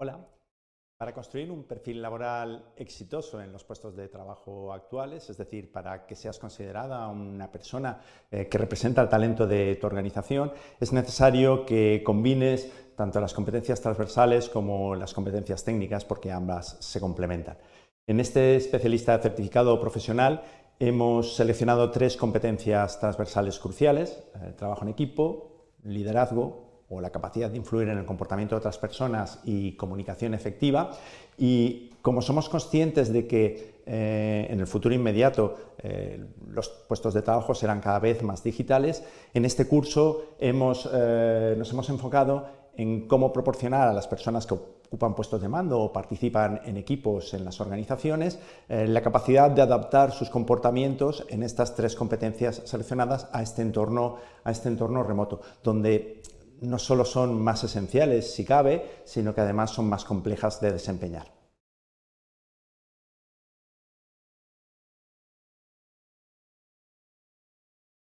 Hola. Para construir un perfil laboral exitoso en los puestos de trabajo actuales, es decir, para que seas considerada una persona eh, que representa el talento de tu organización, es necesario que combines tanto las competencias transversales como las competencias técnicas, porque ambas se complementan. En este especialista certificado profesional hemos seleccionado tres competencias transversales cruciales, eh, trabajo en equipo, liderazgo o la capacidad de influir en el comportamiento de otras personas y comunicación efectiva. Y como somos conscientes de que eh, en el futuro inmediato eh, los puestos de trabajo serán cada vez más digitales, en este curso hemos, eh, nos hemos enfocado en cómo proporcionar a las personas que ocupan puestos de mando o participan en equipos en las organizaciones, la capacidad de adaptar sus comportamientos en estas tres competencias seleccionadas a este entorno, a este entorno remoto, donde no solo son más esenciales si cabe, sino que además son más complejas de desempeñar.